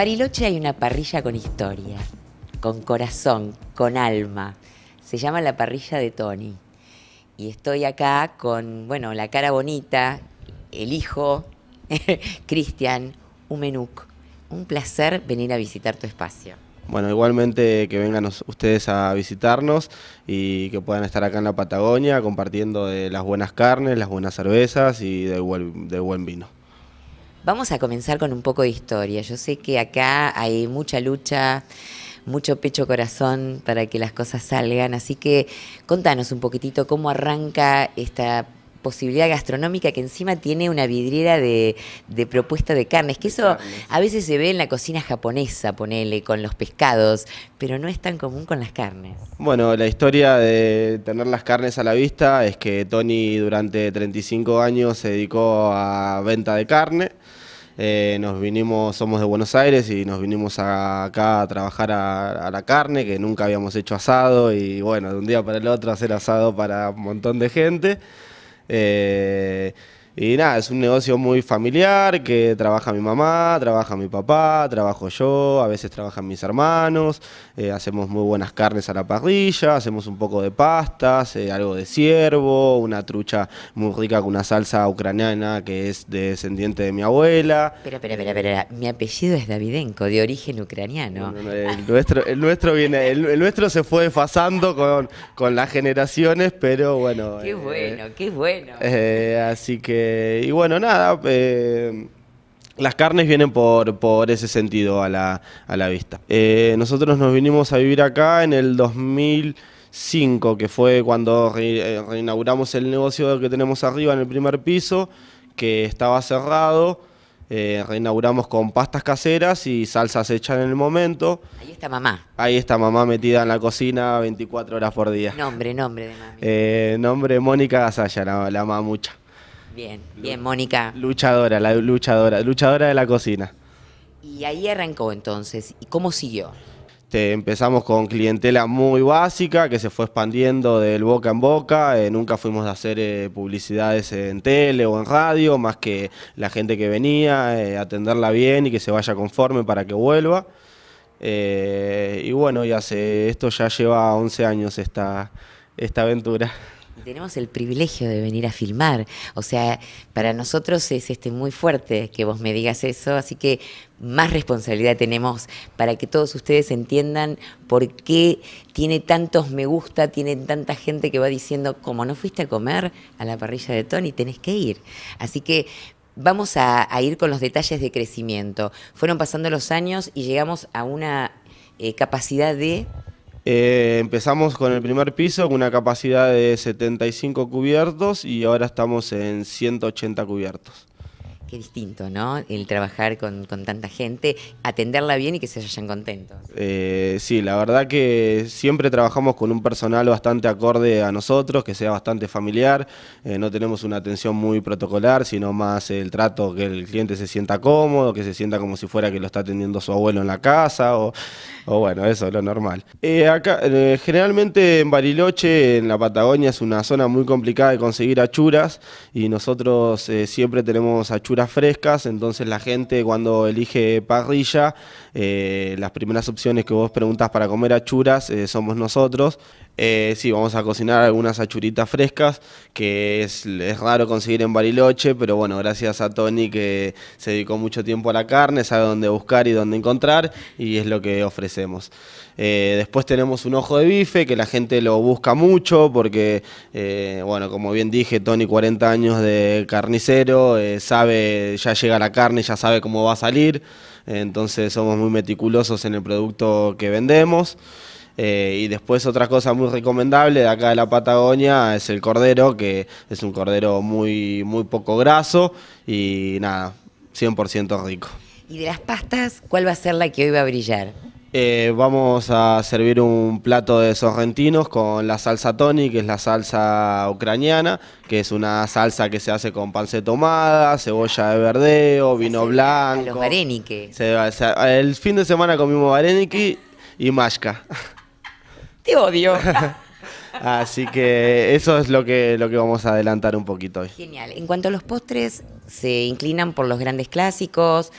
Bariloche hay una parrilla con historia, con corazón, con alma. Se llama la parrilla de Tony. Y estoy acá con, bueno, la cara bonita, el hijo, Cristian menú, Un placer venir a visitar tu espacio. Bueno, igualmente que vengan ustedes a visitarnos y que puedan estar acá en la Patagonia compartiendo de las buenas carnes, las buenas cervezas y de buen vino. Vamos a comenzar con un poco de historia. Yo sé que acá hay mucha lucha, mucho pecho corazón para que las cosas salgan, así que contanos un poquitito cómo arranca esta posibilidad gastronómica que encima tiene una vidriera de, propuesta de carnes, que eso a veces se ve en la cocina japonesa, ponele, con los pescados, pero no es tan común con las carnes. Bueno, la historia de tener las carnes a la vista es que Tony durante 35 años se dedicó a venta de carne. Eh, nos vinimos, somos de Buenos Aires y nos vinimos acá a trabajar a, a, la carne, que nunca habíamos hecho asado y bueno, de un día para el otro hacer asado para un montón de gente. Eh, y nada, es un negocio muy familiar que trabaja mi mamá, trabaja mi papá, trabajo yo, a veces trabajan mis hermanos, eh, hacemos muy buenas carnes a la parrilla, hacemos un poco de pastas, eh, algo de ciervo, una trucha muy rica con una salsa ucraniana que es descendiente de mi abuela. Pero, pero, pero, espera, mi apellido es Davidenko, de origen ucraniano. el, nuestro, nuestro viene, nuestro se fue desfasando con, con las generaciones, pero bueno. Qué eh, bueno, qué bueno. así que eh, y bueno, nada, eh, las carnes vienen por, por ese sentido a la, vista. Eh, nosotros nos vinimos a vivir acá en el 2005, que fue cuando reinauguramos el negocio que tenemos arriba en el primer piso, que estaba cerrado. reinauguramos con pastas caseras y salsas hechas en el momento. Ahí está mamá. Ahí está mamá metida en la cocina 24 horas por día. Nombre, nombre de mamá. nombre Mónica Gasalla, la, la mamucha. Bien, bien, Mónica. Luchadora, la luchadora, luchadora de la cocina. Y ahí arrancó entonces. ¿Y cómo siguió? empezamos con clientela muy básica que se fue expandiendo del boca en boca. Eh, nunca fuimos a hacer eh, publicidades en tele o en radio, más que la gente que venía, eh, atenderla bien y que se vaya conforme para que vuelva. y bueno, ya hace, esto ya lleva 11 años esta aventura. Tenemos el privilegio de venir a filmar, o sea, para nosotros es este, muy fuerte que vos me digas eso, así que más responsabilidad tenemos para que todos ustedes entiendan por qué tiene tantos me gusta, tiene tanta gente que va diciendo, como no fuiste a comer a la parrilla de Tony, tenés que ir. Así que vamos a, ir con los detalles de crecimiento. Fueron pasando los años y llegamos a una eh, capacidad de... Eh, empezamos con el primer piso con una capacidad de 75 cubiertos y ahora estamos en 180 cubiertos. Qué distinto, ¿no? El trabajar con, tanta gente, atenderla bien y que se vayan contentos. Eh, sí, la verdad que siempre trabajamos con un personal bastante acorde a nosotros, que sea bastante familiar. Eh, no tenemos una atención muy protocolar, sino más el trato que el cliente se sienta cómodo, que se sienta como si fuera que lo está atendiendo su abuelo en la casa, o, o bueno, eso es lo normal. Eh, acá, generalmente en Bariloche, en la Patagonia, es una zona muy complicada de conseguir achuras y nosotros siempre tenemos achuras frescas, entonces la gente cuando elige parrilla, eh, las primeras opciones que vos preguntas para comer achuras eh, somos nosotros. Eh, sí, vamos a cocinar algunas achuritas frescas, que es, raro conseguir en Bariloche, pero bueno, gracias a Tony que se dedicó mucho tiempo a la carne, sabe dónde buscar y dónde encontrar, y es lo que ofrecemos. Eh, después tenemos un ojo de bife, que la gente lo busca mucho, porque, eh, bueno, como bien dije, Tony 40 años de carnicero, sabe, ya llega la carne, ya sabe cómo va a salir, entonces somos muy meticulosos en el producto que vendemos. Eh, y después otra cosa muy recomendable de acá de la Patagonia es el cordero, que es un cordero muy, muy poco graso y nada, 100% rico. ¿Y de las pastas, cuál va a ser la que hoy va a brillar? Eh, vamos a servir un plato de sorrentinos con la salsa Tony, que es la salsa ucraniana, que es una salsa que se hace con panceta tomada, cebolla de verdeo, vino blanco. los el fin de semana comimos vareniki y mashka odio. Así que eso es lo que, lo que vamos a adelantar un poquito hoy. Genial. En cuanto a los postres, se inclinan por los grandes clásicos,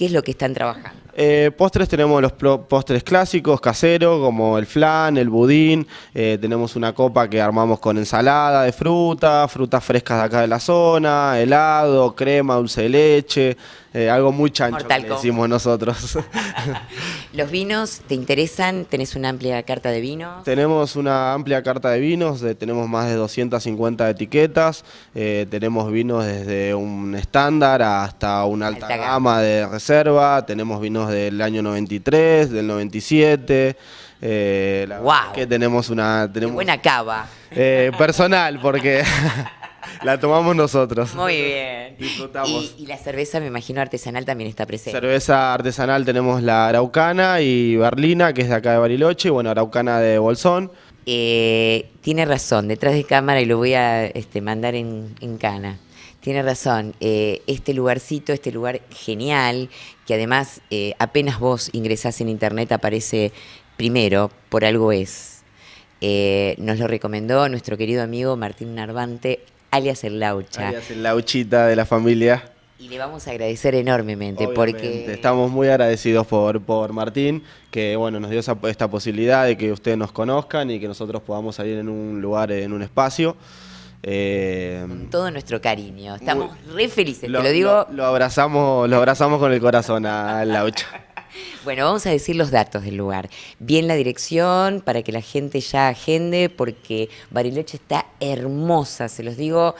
qué es lo que están trabajando? Eh, postres tenemos los postres clásicos, caseros, como el flan, el budín, eh, tenemos una copa que armamos con ensalada de fruta, frutas frescas de acá de la zona, helado, crema, dulce de leche, eh, algo muy chancho que decimos nosotros. ¿Los vinos te interesan? ¿Tenés una amplia carta de vinos? Tenemos una amplia carta de vinos, tenemos más de 250 etiquetas, tenemos vinos desde un estándar hasta una alta, gama. de recetas tenemos vinos del año 93, del 97. Eh, que tenemos una. buena cava. Eh, personal, porque. la tomamos nosotros. Muy bien. Y, la cerveza, me imagino, artesanal también está presente. Cerveza artesanal tenemos la Araucana y Berlina, que es de acá de Bariloche, y bueno, Araucana de Bolsón. Eh, tiene razón, detrás de cámara y lo voy a este, mandar en cana. Tiene razón. Eh, este lugarcito, este lugar genial, que además eh, apenas vos ingresás en internet aparece primero, por algo es. Eh, nos lo recomendó nuestro querido amigo Martín Narvante, alias el Laucha. Alias el Lauchita de la familia. Y le vamos a agradecer enormemente porque... Estamos muy agradecidos por, por Martín, que bueno, nos dio esta posibilidad de que ustedes nos conozcan y que nosotros podamos salir en un lugar, en un espacio. Eh, con todo nuestro cariño. Estamos re felices, te lo digo. Lo, abrazamos, lo abrazamos con el corazón a Laucha. Bueno, vamos a decir los datos del lugar. Bien la dirección para que la gente ya agende, porque Bariloche está hermosa, se los digo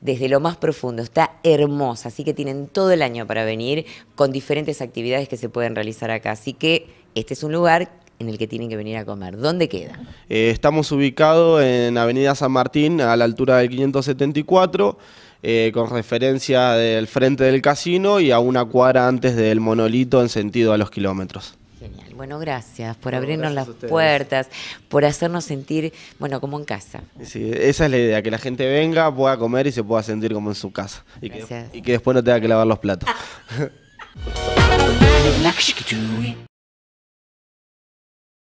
desde lo más profundo, está hermosa, así que tienen todo el año para venir con diferentes actividades que se pueden realizar acá. Así que este es un lugar en el que tienen que venir a comer. ¿Dónde queda? Eh, estamos ubicados en Avenida San Martín, a la altura del 574. Eh, con referencia del frente del casino y a una cuadra antes del monolito en sentido a los kilómetros. Genial. Bueno, gracias por abrirnos las puertas, por hacernos sentir, bueno, como en casa. Sí, esa es la idea, que la gente venga, pueda comer y se pueda sentir como en su casa. y que después no tenga que lavar los platos. Ah.